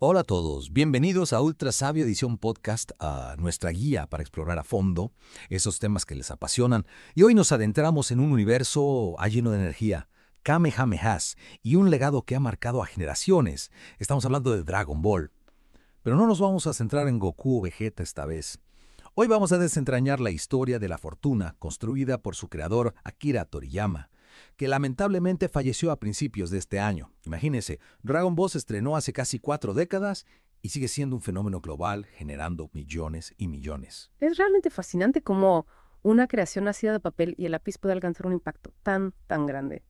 Hola a todos, bienvenidos a Ultra Sabio Edición Podcast, a nuestra guía para explorar a fondo esos temas que les apasionan. Y hoy nos adentramos en un universo ah, lleno de energía, Kamehamehas, y un legado que ha marcado a generaciones. Estamos hablando de Dragon Ball. Pero no nos vamos a centrar en Goku o Vegeta esta vez. Hoy vamos a desentrañar la historia de la fortuna construida por su creador Akira Toriyama que lamentablemente falleció a principios de este año. Imagínense, Dragon Ball se estrenó hace casi cuatro décadas y sigue siendo un fenómeno global generando millones y millones. Es realmente fascinante cómo una creación nacida de papel y el lápiz puede alcanzar un impacto tan, tan grande.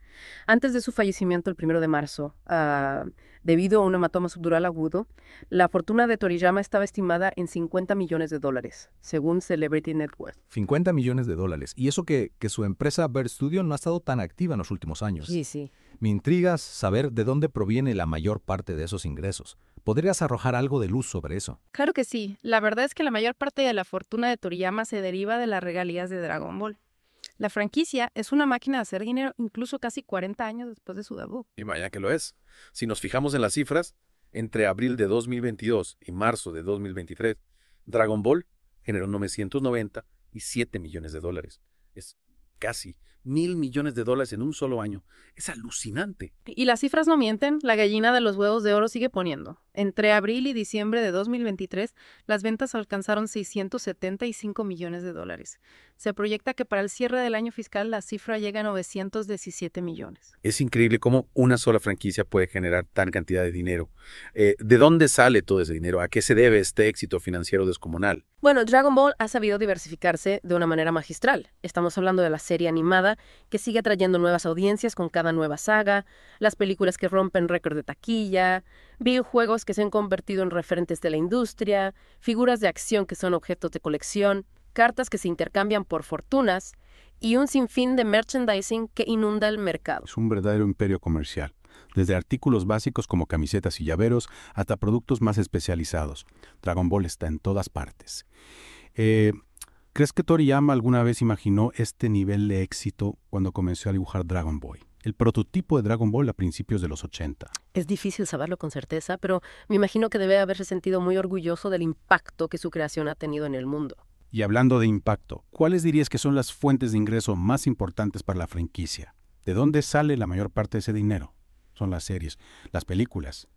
Antes de su fallecimiento el primero de marzo, ah, debido a un hematoma subdural agudo, la fortuna de Toriyama estaba estimada en 50 millones de dólares, según Celebrity Network. 50 millones de dólares. Y eso que, que su empresa Bird Studio no ha estado tan activa en los últimos años. Sí, sí. Me intriga saber de dónde proviene la mayor parte de esos ingresos. ¿Podrías arrojar algo de luz sobre eso? Claro que sí. La verdad es que la mayor parte de la fortuna de Toriyama se deriva de las regalías de Dragon Ball. La franquicia es una máquina de hacer dinero incluso casi 40 años después de su debut. Y vaya que lo es. Si nos fijamos en las cifras, entre abril de 2022 y marzo de 2023, Dragon Ball generó 990 y 7 millones de dólares. Es casi mil millones de dólares en un solo año. Es alucinante. Y las cifras no mienten, la gallina de los huevos de oro sigue poniendo. Entre abril y diciembre de 2023, las ventas alcanzaron 675 millones de dólares. Se proyecta que para el cierre del año fiscal la cifra llega a 917 millones. Es increíble cómo una sola franquicia puede generar tan cantidad de dinero. Eh, ¿De dónde sale todo ese dinero? ¿A qué se debe este éxito financiero descomunal? Bueno, Dragon Ball ha sabido diversificarse de una manera magistral. Estamos hablando de la serie animada que sigue atrayendo nuevas audiencias con cada nueva saga, las películas que rompen récord de taquilla, videojuegos que se han convertido en referentes de la industria, figuras de acción que son objetos de colección, cartas que se intercambian por fortunas y un sinfín de merchandising que inunda el mercado. Es un verdadero imperio comercial desde artículos básicos como camisetas y llaveros hasta productos más especializados. Dragon Ball está en todas partes. Eh, ¿Crees que Toriyama alguna vez imaginó este nivel de éxito cuando comenzó a dibujar Dragon Ball? el prototipo de Dragon Ball a principios de los 80. Es difícil saberlo con certeza, pero me imagino que debe haberse sentido muy orgulloso del impacto que su creación ha tenido en el mundo. Y hablando de impacto, ¿cuáles dirías que son las fuentes de ingreso más importantes para la franquicia? ¿De dónde sale la mayor parte de ese dinero? Son las series, las películas,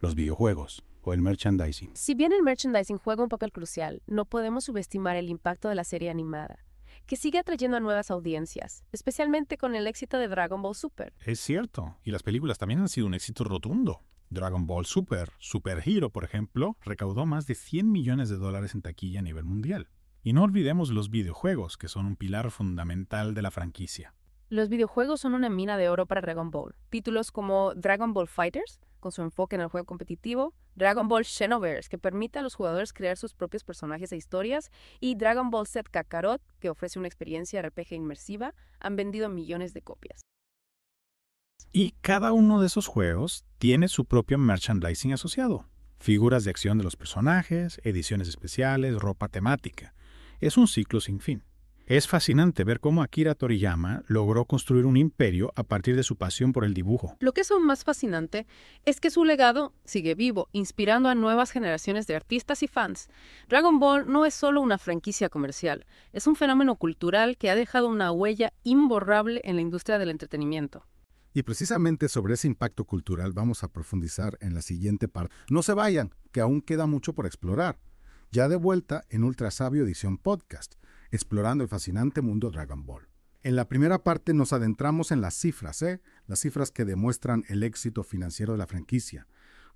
los videojuegos o el merchandising. Si bien el merchandising juega un papel crucial, no podemos subestimar el impacto de la serie animada que sigue atrayendo a nuevas audiencias, especialmente con el éxito de Dragon Ball Super. Es cierto, y las películas también han sido un éxito rotundo. Dragon Ball Super, Super Hero, por ejemplo, recaudó más de 100 millones de dólares en taquilla a nivel mundial. Y no olvidemos los videojuegos, que son un pilar fundamental de la franquicia. Los videojuegos son una mina de oro para Dragon Ball. Títulos como Dragon Ball Fighters con su enfoque en el juego competitivo, Dragon Ball Xenoverse, que permite a los jugadores crear sus propios personajes e historias, y Dragon Ball Z Kakarot, que ofrece una experiencia RPG inmersiva, han vendido millones de copias. Y cada uno de esos juegos tiene su propio merchandising asociado. Figuras de acción de los personajes, ediciones especiales, ropa temática. Es un ciclo sin fin. Es fascinante ver cómo Akira Toriyama logró construir un imperio a partir de su pasión por el dibujo. Lo que es aún más fascinante es que su legado sigue vivo, inspirando a nuevas generaciones de artistas y fans. Dragon Ball no es solo una franquicia comercial, es un fenómeno cultural que ha dejado una huella imborrable en la industria del entretenimiento. Y precisamente sobre ese impacto cultural vamos a profundizar en la siguiente parte. No se vayan, que aún queda mucho por explorar. Ya de vuelta en Ultra Sabio Edición Podcast explorando el fascinante mundo Dragon Ball. En la primera parte nos adentramos en las cifras, ¿eh? las cifras que demuestran el éxito financiero de la franquicia.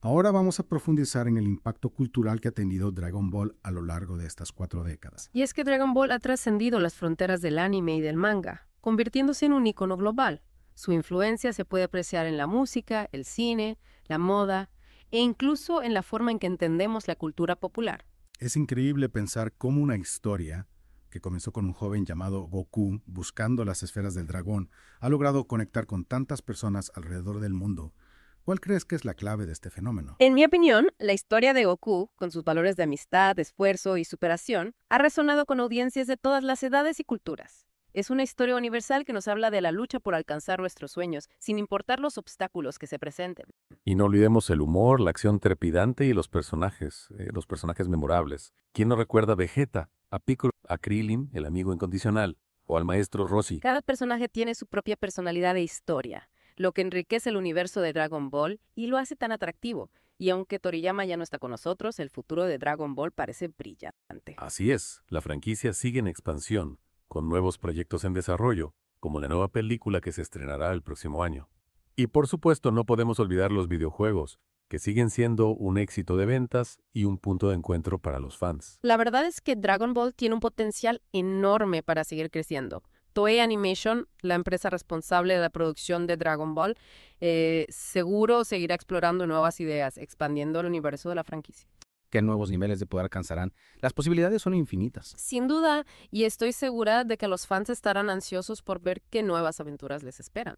Ahora vamos a profundizar en el impacto cultural que ha tenido Dragon Ball a lo largo de estas cuatro décadas. Y es que Dragon Ball ha trascendido las fronteras del anime y del manga, convirtiéndose en un icono global. Su influencia se puede apreciar en la música, el cine, la moda e incluso en la forma en que entendemos la cultura popular. Es increíble pensar cómo una historia que comenzó con un joven llamado Goku buscando las esferas del dragón, ha logrado conectar con tantas personas alrededor del mundo. ¿Cuál crees que es la clave de este fenómeno? En mi opinión, la historia de Goku, con sus valores de amistad, esfuerzo y superación, ha resonado con audiencias de todas las edades y culturas. Es una historia universal que nos habla de la lucha por alcanzar nuestros sueños, sin importar los obstáculos que se presenten. Y no olvidemos el humor, la acción trepidante y los personajes, eh, los personajes memorables. ¿Quién no recuerda a Vegeta, a Piccolo, a Krillin, el amigo incondicional, o al maestro Rossi? Cada personaje tiene su propia personalidad e historia, lo que enriquece el universo de Dragon Ball y lo hace tan atractivo. Y aunque Toriyama ya no está con nosotros, el futuro de Dragon Ball parece brillante. Así es, la franquicia sigue en expansión con nuevos proyectos en desarrollo, como la nueva película que se estrenará el próximo año. Y por supuesto no podemos olvidar los videojuegos, que siguen siendo un éxito de ventas y un punto de encuentro para los fans. La verdad es que Dragon Ball tiene un potencial enorme para seguir creciendo. Toei Animation, la empresa responsable de la producción de Dragon Ball, eh, seguro seguirá explorando nuevas ideas, expandiendo el universo de la franquicia que nuevos niveles de poder alcanzarán. Las posibilidades son infinitas. Sin duda, y estoy segura de que los fans estarán ansiosos por ver qué nuevas aventuras les esperan.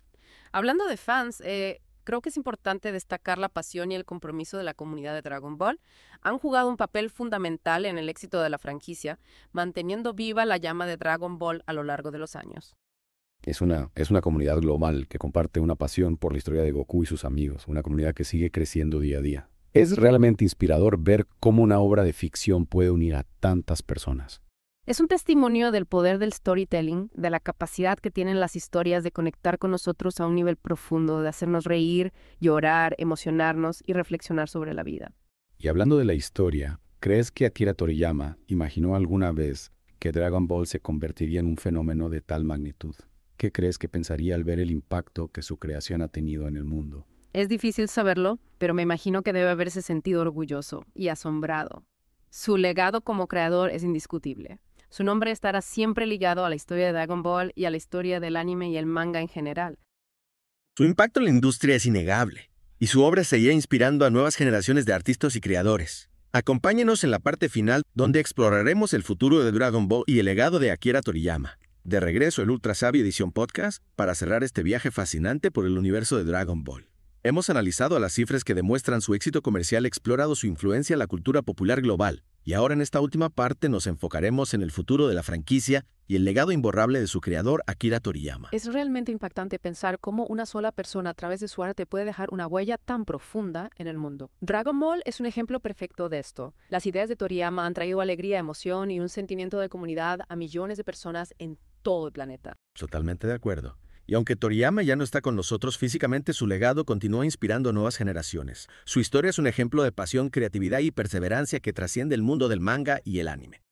Hablando de fans, eh, creo que es importante destacar la pasión y el compromiso de la comunidad de Dragon Ball. Han jugado un papel fundamental en el éxito de la franquicia, manteniendo viva la llama de Dragon Ball a lo largo de los años. es una comunidad global que comparte una pasión por la historia de Goku y sus amigos, una comunidad que sigue creciendo día a día. Es realmente inspirador ver cómo una obra de ficción puede unir a tantas personas. Es un testimonio del poder del storytelling, de la capacidad que tienen las historias de conectar con nosotros a un nivel profundo, de hacernos reír, llorar, emocionarnos y reflexionar sobre la vida. Y hablando de la historia, ¿crees que Akira Toriyama imaginó alguna vez que Dragon Ball se convertiría en un fenómeno de tal magnitud? ¿Qué crees que pensaría al ver el impacto que su creación ha tenido en el mundo? Es difícil saberlo, pero me imagino que debe haberse sentido orgulloso y asombrado. Su legado como creador es indiscutible. Su nombre estará siempre ligado a la historia de Dragon Ball y a la historia del anime y el manga en general. Su impacto en la industria es innegable, y su obra seguía inspirando a nuevas generaciones de artistas y creadores. Acompáñenos en la parte final donde exploraremos el futuro de Dragon Ball y el legado de Akira Toriyama. De regreso el Ultra Sabio Edición Podcast para cerrar este viaje fascinante por el universo de Dragon Ball. Hemos analizado las cifras que demuestran su éxito comercial, explorado su influencia en la cultura popular global, y ahora en esta última parte nos enfocaremos en el futuro de la franquicia y el legado imborrable de su creador Akira Toriyama. Es realmente impactante pensar cómo una sola persona a través de su arte puede dejar una huella tan profunda en el mundo. Dragon Ball es un ejemplo perfecto de esto. Las ideas de Toriyama han traído alegría, emoción y un sentimiento de comunidad a millones de personas en todo el planeta. Totalmente de acuerdo. Y aunque Toriyama ya no está con nosotros físicamente, su legado continúa inspirando nuevas generaciones. Su historia es un ejemplo de pasión, creatividad y perseverancia que trasciende el mundo del manga y el anime.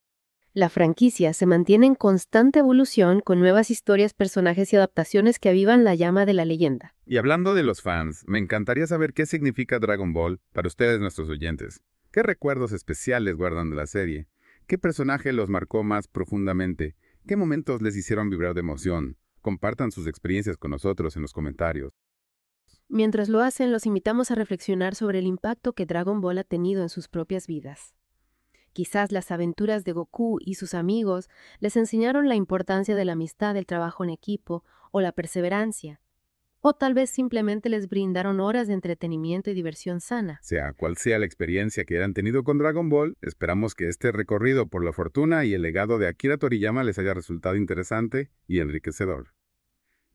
La franquicia se mantiene en constante evolución con nuevas historias, personajes y adaptaciones que avivan la llama de la leyenda. Y hablando de los fans, me encantaría saber qué significa Dragon Ball para ustedes nuestros oyentes. ¿Qué recuerdos especiales guardan de la serie? ¿Qué personaje los marcó más profundamente? ¿Qué momentos les hicieron vibrar de emoción? Compartan sus experiencias con nosotros en los comentarios. Mientras lo hacen, los invitamos a reflexionar sobre el impacto que Dragon Ball ha tenido en sus propias vidas. Quizás las aventuras de Goku y sus amigos les enseñaron la importancia de la amistad, el trabajo en equipo o la perseverancia, o tal vez simplemente les brindaron horas de entretenimiento y diversión sana. Sea cual sea la experiencia que hayan tenido con Dragon Ball, esperamos que este recorrido por la fortuna y el legado de Akira Toriyama les haya resultado interesante y enriquecedor.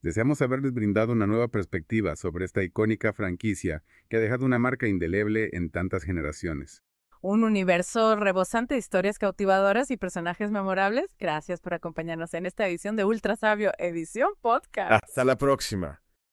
Deseamos haberles brindado una nueva perspectiva sobre esta icónica franquicia que ha dejado una marca indeleble en tantas generaciones. Un universo rebosante de historias cautivadoras y personajes memorables. Gracias por acompañarnos en esta edición de Ultra Sabio, edición podcast. Hasta la próxima.